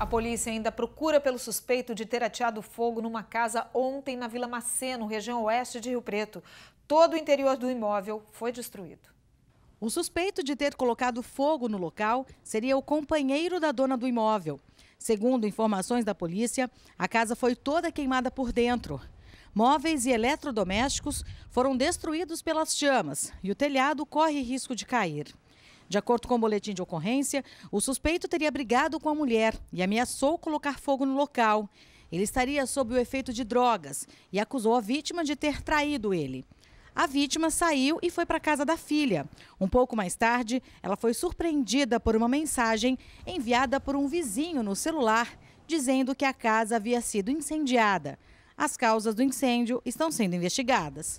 A polícia ainda procura pelo suspeito de ter ateado fogo numa casa ontem na Vila Maceno, região oeste de Rio Preto. Todo o interior do imóvel foi destruído. O suspeito de ter colocado fogo no local seria o companheiro da dona do imóvel. Segundo informações da polícia, a casa foi toda queimada por dentro. Móveis e eletrodomésticos foram destruídos pelas chamas e o telhado corre risco de cair. De acordo com o boletim de ocorrência, o suspeito teria brigado com a mulher e ameaçou colocar fogo no local. Ele estaria sob o efeito de drogas e acusou a vítima de ter traído ele. A vítima saiu e foi para a casa da filha. Um pouco mais tarde, ela foi surpreendida por uma mensagem enviada por um vizinho no celular dizendo que a casa havia sido incendiada. As causas do incêndio estão sendo investigadas.